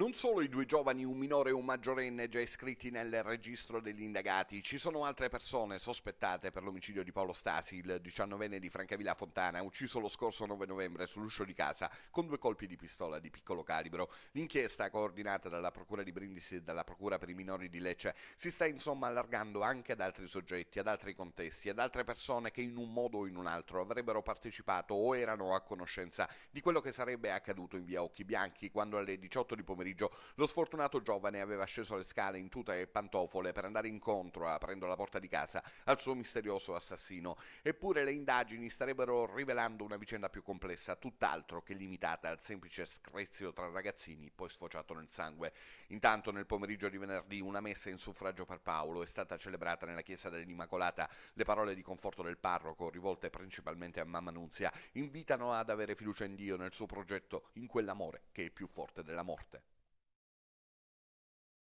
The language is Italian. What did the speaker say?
Non solo i due giovani, un minore e un maggiorenne, già iscritti nel registro degli indagati, ci sono altre persone sospettate per l'omicidio di Paolo Stasi, il diciannovenne di Francavilla Fontana, ucciso lo scorso 9 novembre sull'uscio di casa con due colpi di pistola di piccolo calibro. L'inchiesta, coordinata dalla Procura di Brindisi e dalla Procura per i minori di Lecce, si sta insomma allargando anche ad altri soggetti, ad altri contesti, ad altre persone che in un modo o in un altro avrebbero partecipato o erano a conoscenza di quello che sarebbe accaduto in via Occhi Bianchi quando alle 18 di pomeriggio pomeriggio, lo sfortunato giovane aveva sceso le scale in tuta e pantofole per andare incontro, aprendo la porta di casa, al suo misterioso assassino. Eppure le indagini starebbero rivelando una vicenda più complessa, tutt'altro che limitata al semplice screzio tra ragazzini, poi sfociato nel sangue. Intanto nel pomeriggio di venerdì una messa in suffragio per Paolo è stata celebrata nella chiesa dell'Immacolata. Le parole di conforto del parroco, rivolte principalmente a mamma Nunzia, invitano ad avere fiducia in Dio, nel suo progetto, in quell'amore che è più forte della morte.